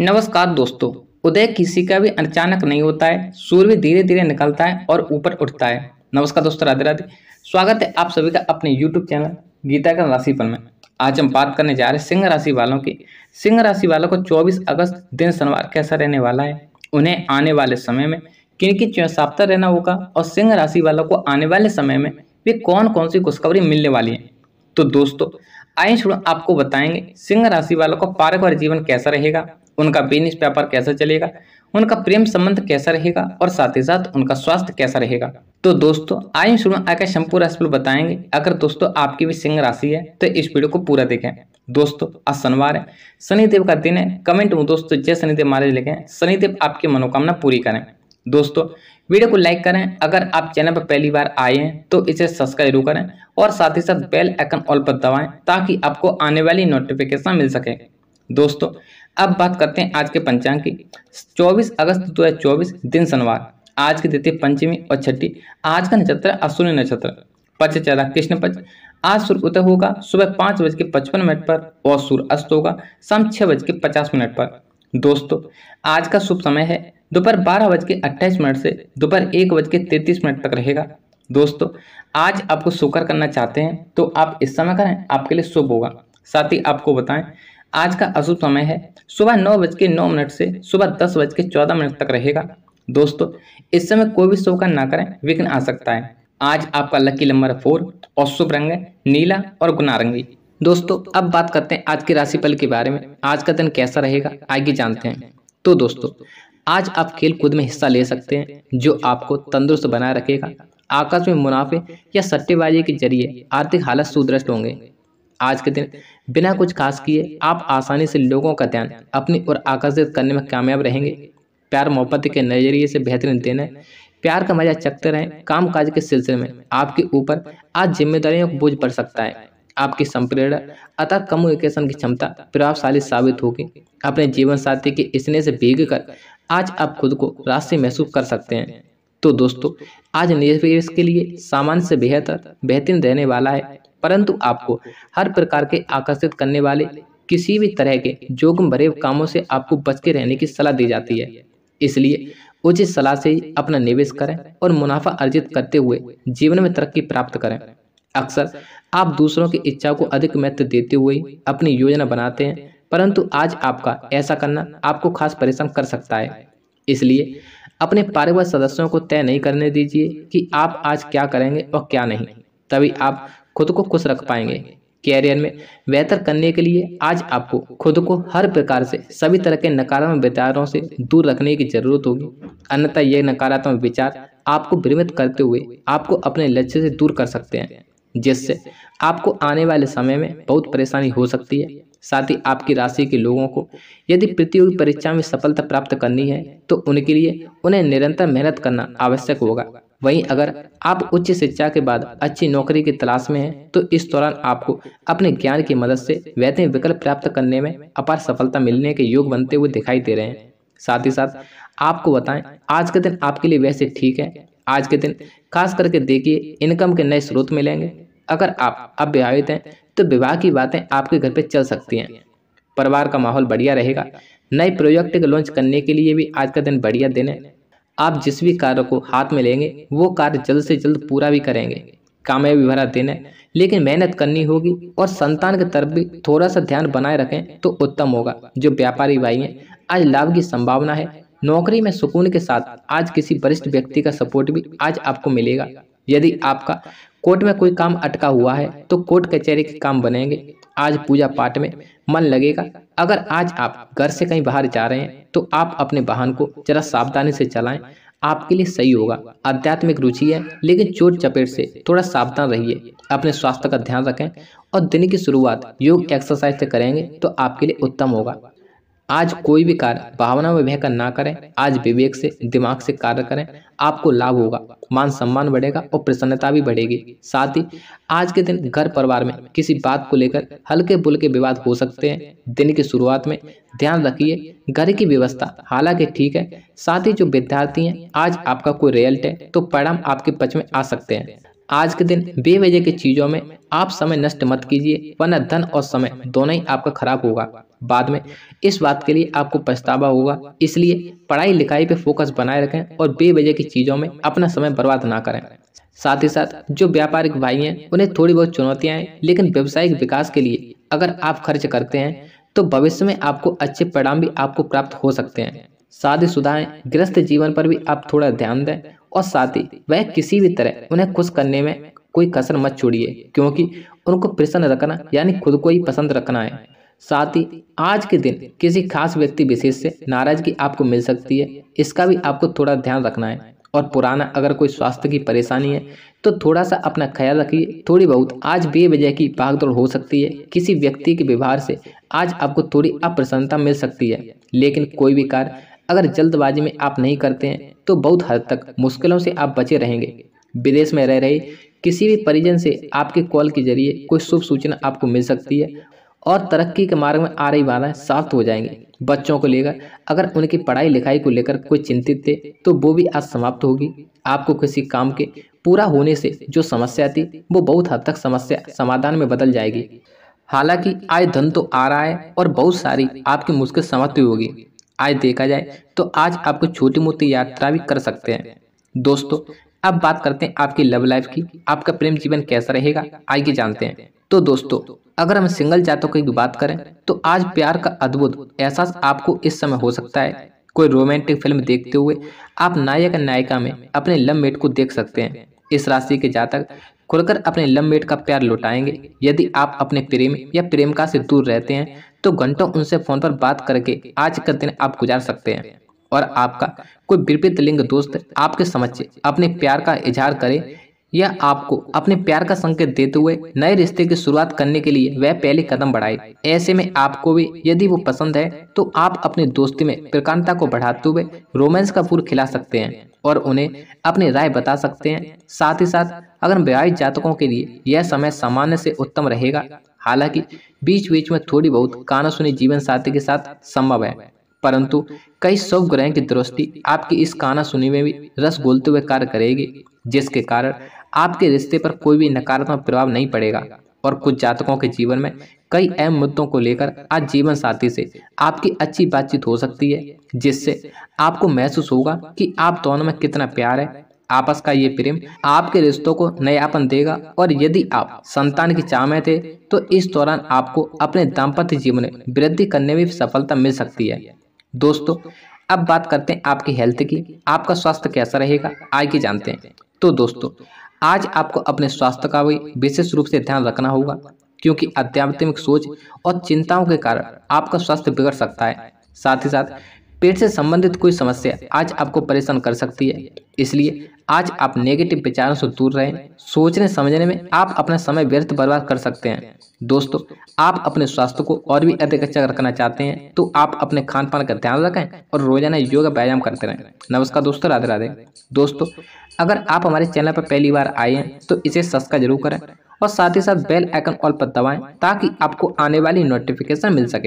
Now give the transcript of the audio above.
नमस्कार दोस्तों उदय किसी का भी अचानक नहीं होता है सूर्य धीरे धीरे निकलता है और ऊपर उठता है नमस्कार दोस्तों राधे राधे स्वागत है आप सभी का अपने यूट्यूब चैनल गीता का राशिफल में आज हम बात करने जा रहे हैं सिंह राशि वालों की सिंह राशि वालों को 24 अगस्त दिन शनिवार कैसा रहने वाला है उन्हें आने वाले समय में किन की चौसाप्ता रहना होगा और सिंह राशि वालों को आने वाले समय में वे कौन कौन सी खुशखबरी मिलने वाली है तो दोस्तों आए छोड़ आपको बताएंगे सिंह राशि वालों का पारिवारिक जीवन कैसा रहेगा उनका बिजनेस व्यापार कैसा चलेगा उनका प्रेम संबंध कैसा रहेगा और साथ ही साथ उनका स्वास्थ्य कैसा रहेगा तो दोस्तों आइए शुरू में आकर शंपू राशि पर बताएंगे अगर दोस्तों आपकी भी सिंह राशि है तो इस वीडियो को पूरा देखें दोस्तों आज शनिवार है शनिदेव का दिन है कमेंट में दोस्तों जय शनिदेव महाराज लिखे शनिदेव आपकी मनोकामना पूरी करें दोस्तों वीडियो को लाइक करें अगर आप चैनल पर पहली बार आए हैं तो इसे सब्सक्राइब जरूर करें और साथ ही साथ बेल आइकन ऑल पर दबाएं ताकि आपको आने वाली नोटिफिकेशन मिल सके दोस्तों अब बात करते हैं आज के पंचांग की 24 अगस्त 2024 दिन शनिवार आज की तिथि पंचमी और छठी आज का नक्षत्र अश्विनी नक्षत्र पच चला कृष्ण पच आज सूर्य उदय होगा सुबह पाँच बज के पचपन मिनट पर और सूर्य अस्त होगा शाम छः बज के पचास मिनट पर दोस्तों आज का शुभ समय है दोपहर बारह बज के अट्ठाईस मिनट से दोपहर एक बज के तैंतीस मिनट तक रहेगा दोस्तों आज आपको शुक्र करना चाहते हैं तो आप इस समय करें आपके लिए शुभ होगा साथ ही आपको बताएं आज का अशुभ समय है सुबह नौ बज के नौ मिनट से सुबह दस बज के चौदह मिनट तक रहेगा दोस्तों इस समय कोई भी शुभ कार्य ना करें विघ्न आ सकता है आज आपका लकी नंबर फोर और शुभ रंग है नीला और गुनारंगी दोस्तों अब बात करते हैं आज के राशिफल के बारे में आज का दिन कैसा रहेगा आगे जानते हैं तो दोस्तों आज आप खेल कूद में हिस्सा ले सकते हैं जो आपको तंदुरुस्त बनाए रखेगा आकाश में मुनाफे या सट्टेबाजी के जरिए आर्थिक हालत सुदृष्ट होंगे आज के दिन बिना कुछ खास किए आप आसानी से लोगों का ध्यान अपनी ओर आकर्षित करने में कामयाब रहेंगे प्यार मोहब्बत के नज़रिए से बेहतरीन दिन है प्यार का मजा चकते रहें काम काज के सिलसिले में आपके ऊपर आज जिम्मेदारियों का बोझ पड़ सकता है आपकी संप्रेरणा अतः कम्युनिकेशन की क्षमता प्रभावशाली साबित होगी अपने जीवन साथी के स्नेह से भीग कर आज आप खुद को राशि महसूस कर सकते हैं तो दोस्तों आज निवेश के लिए सामान्य से बेहतर बेहतरीन रहने वाला है परंतु आपको हर प्रकार के आकर्षित करने वाले किसी भी तरह के जोखिम भरे कामों से आपको बच के रहने की सलाह दी जाती है इसलिए उचित सलाह से ही अपना निवेश करें और मुनाफा अर्जित करते हुए जीवन में तरक्की प्राप्त करें अक्सर आप दूसरों की इच्छा को अधिक महत्व देते हुए अपनी योजना बनाते हैं परंतु आज आपका ऐसा करना आपको खास परिश्रम कर सकता है इसलिए अपने पारिवारिक सदस्यों को तय नहीं करने दीजिए कि आप आज क्या करेंगे और क्या नहीं तभी आप खुद को खुश रख पाएंगे कैरियर में बेहतर करने के लिए आज आपको खुद को हर प्रकार से सभी तरह के नकारात्मक विचारों से दूर रखने की जरूरत होगी अन्यथा ये नकारात्मक विचार आपको भ्रमित करते हुए आपको अपने लक्ष्य से दूर कर सकते हैं जिससे आपको आने वाले समय में बहुत परेशानी हो सकती है साथ ही आपकी राशि के लोगों को यदि प्रतियोगी परीक्षा में सफलता प्राप्त करनी है तो उनके लिए उन्हें निरंतर मेहनत करना आवश्यक होगा वहीं अगर आप उच्च शिक्षा के बाद अच्छी नौकरी की तलाश में हैं तो इस दौरान आपको अपने ज्ञान की मदद से वैध विकल्प प्राप्त करने में अपार सफलता मिलने के योग बनते हुए दिखाई दे रहे हैं साथ ही साथ आपको बताएं आज का दिन आपके लिए वैसे ठीक है आज के दिन खास करके देखिए इनकम के नए स्रोत मिलेंगे अगर आप अविवाहित हैं तो विवाह की बातें आपके घर पर चल सकती हैं परिवार का माहौल बढ़िया रहेगा नए प्रोजेक्ट को लॉन्च करने के लिए भी आज का दिन बढ़िया दिन है आप जिस भी कार्य को हाथ में लेंगे वो कार्य जल्द से जल्द पूरा भी करेंगे कामयाबी भरा दिन है लेकिन मेहनत करनी होगी और संतान के तरफ भी थोड़ा सा ध्यान बनाए रखें तो उत्तम होगा जो व्यापारी भाई हैं आज लाभ की संभावना है नौकरी में सुकून के साथ आज किसी वरिष्ठ व्यक्ति का सपोर्ट भी आज आपको मिलेगा यदि आपका कोर्ट में कोई काम अटका हुआ है तो कोर्ट कचहरी के काम बनेंगे आज पूजा पाठ में मन लगेगा अगर आज आप घर से कहीं बाहर जा रहे हैं तो आप अपने वाहन को जरा सावधानी से चलाएं आपके लिए सही होगा आध्यात्मिक रुचि है लेकिन चोट चपेट से थोड़ा सावधान रहिए अपने स्वास्थ्य का ध्यान रखें और दिन की शुरुआत योग एक्सरसाइज से करेंगे तो आपके लिए उत्तम होगा आज कोई भी कार्य भावना में बहकर ना करें आज विवेक से दिमाग से कार्य करें आपको लाभ होगा मान सम्मान बढ़ेगा और प्रसन्नता भी बढ़ेगी साथ ही आज के दिन घर परिवार में किसी बात को लेकर हल्के के विवाद हो सकते हैं दिन की शुरुआत में ध्यान रखिए घर की व्यवस्था हालांकि ठीक है साथ ही जो विद्यार्थी हैं आज आपका कोई रियल्ट है तो परिणाम आपके पक्ष में आ सकते हैं आज के दिन बेवजह की चीज़ों में आप समय नष्ट मत कीजिए वरना धन और समय दोनों ही आपका खराब होगा बाद में इस बात के लिए आपको पछतावा होगा इसलिए पढ़ाई लिखाई पे फोकस बनाए रखें और बेवजह की चीज़ों में अपना समय बर्बाद ना करें साथ ही साथ जो व्यापारिक भाई हैं उन्हें थोड़ी बहुत चुनौतियाँ हैं लेकिन व्यावसायिक विकास के लिए अगर आप खर्च करते हैं तो भविष्य में आपको अच्छे परिणाम भी आपको प्राप्त हो सकते हैं शादी सुधाएं ग्रस्त जीवन पर भी आप थोड़ा ध्यान दें और साथ ही वह किसी भी तरह उन्हें खुश करने में कोई कसर मत छोड़िए क्योंकि उनको प्रसन्न रखना यानी खुद को ही पसंद रखना है साथ ही आज के दिन किसी खास व्यक्ति विशेष से नाराजगी आपको मिल सकती है इसका भी आपको थोड़ा ध्यान रखना है और पुराना अगर कोई स्वास्थ्य की परेशानी है तो थोड़ा सा अपना ख्याल रखिए थोड़ी बहुत आज बेवजह की भागदौड़ हो सकती है किसी व्यक्ति के व्यवहार से आज आपको थोड़ी अप्रसन्नता मिल सकती है लेकिन कोई भी कार्य अगर जल्दबाजी में आप नहीं करते हैं तो बहुत हद तक मुश्किलों से आप बचे रहेंगे विदेश में रह रहे किसी भी परिजन से आपके कॉल के जरिए कोई शुभ सूचना आपको मिल सकती है और तरक्की के मार्ग में आ रही बाधाएं साफ तो हो जाएंगी बच्चों को लेकर अगर उनकी पढ़ाई लिखाई को लेकर कोई चिंतित थे तो वो भी आज समाप्त होगी आपको किसी काम के पूरा होने से जो समस्या थी वो बहुत हद तक समस्या समाधान में बदल जाएगी हालांकि आज धन तो आ रहा है और बहुत सारी आपकी मुश्किल समाप्त हुई होगी आज देखा जाए तो आज आपको छोटी मोटी यात्रा भी कर सकते हैं दोस्तों अब बात करते हैं आपकी लव लाइफ की आपका प्रेम जीवन कैसा रहेगा आइए जानते हैं तो दोस्तों अगर हम सिंगल जातकों की बात करें तो आज प्यार का अद्भुत एहसास आपको इस समय हो सकता है कोई रोमांटिक फिल्म देखते हुए आप नायक नायिका में अपने लव मेट को देख सकते हैं इस राशि के जातक खुलकर अपने लव मेट का प्यार लौटाएंगे यदि आप अपने प्रेम या प्रेमिका से दूर रहते हैं तो घंटों उनसे फोन पर बात करके आज का दिन आप गुजार सकते हैं और आपका कोई विपरीत लिंग दोस्त आपके समक्ष अपने प्यार का इजहार करे यह आपको अपने प्यार का संकेत देते हुए नए रिश्ते की शुरुआत करने के लिए वह पहले कदम बढ़ाए ऐसे में आपको भी यदि वो पसंद है तो आप अपनी दोस्ती में प्रकांता को बढ़ाते हुए रोमांस का फूल खिला सकते हैं और उन्हें अपनी राय बता सकते हैं साथ ही साथ अगर विवाहित जातकों के लिए यह समय सामान्य से उत्तम रहेगा हालांकि बीच बीच में थोड़ी बहुत सुनी जीवन साथी के साथ संभव है परंतु कई शुभ ग्रह की दृष्टि आपकी इस काना सुनी में भी रस बोलते हुए कार्य करेगी जिसके कारण आपके रिश्ते पर कोई भी नकारात्मक प्रभाव नहीं पड़ेगा और कुछ जातकों के जीवन में कई अहम मुद्दों को लेकर आज जीवन साथी से आपकी अच्छी बातचीत हो सकती है जिससे आपको महसूस होगा कि आप दोनों में कितना प्यार है आपस का ये प्रेम आपके रिश्तों को नयापन देगा और यदि आप संतान की चाह में थे तो इस दौरान आपको अपने दाम्पत्य जीवन में वृद्धि करने में सफलता मिल सकती है दोस्तों अब बात करते हैं आपकी हेल्थ की आपका स्वास्थ्य कैसा रहेगा आगे जानते हैं तो दोस्तों आज आपको अपने स्वास्थ्य का भी विशेष रूप से ध्यान रखना होगा क्योंकि आध्यात्मिक सोच और चिंताओं के कारण आपका स्वास्थ्य बिगड़ सकता है साथ ही साथ पेट से संबंधित कोई समस्या आज आपको परेशान कर सकती है इसलिए आज आप नेगेटिव विचारों से दूर रहें सोचने समझने में आप अपना समय व्यर्थ बर्बाद कर सकते हैं दोस्तों आप अपने स्वास्थ्य को और भी अधिक अच्छा रखना चाहते हैं तो आप अपने खान पान का ध्यान रखें और रोजाना योगा व्यायाम करते रहें नमस्कार दोस्तों राधे राधे दोस्तों अगर आप हमारे चैनल पर पहली बार आए हैं तो इसे सब्सक्राइब जरूर करें और साथ ही साथ बेल आइकन ऑल पर दबाएं ताकि आपको आने वाली नोटिफिकेशन मिल सके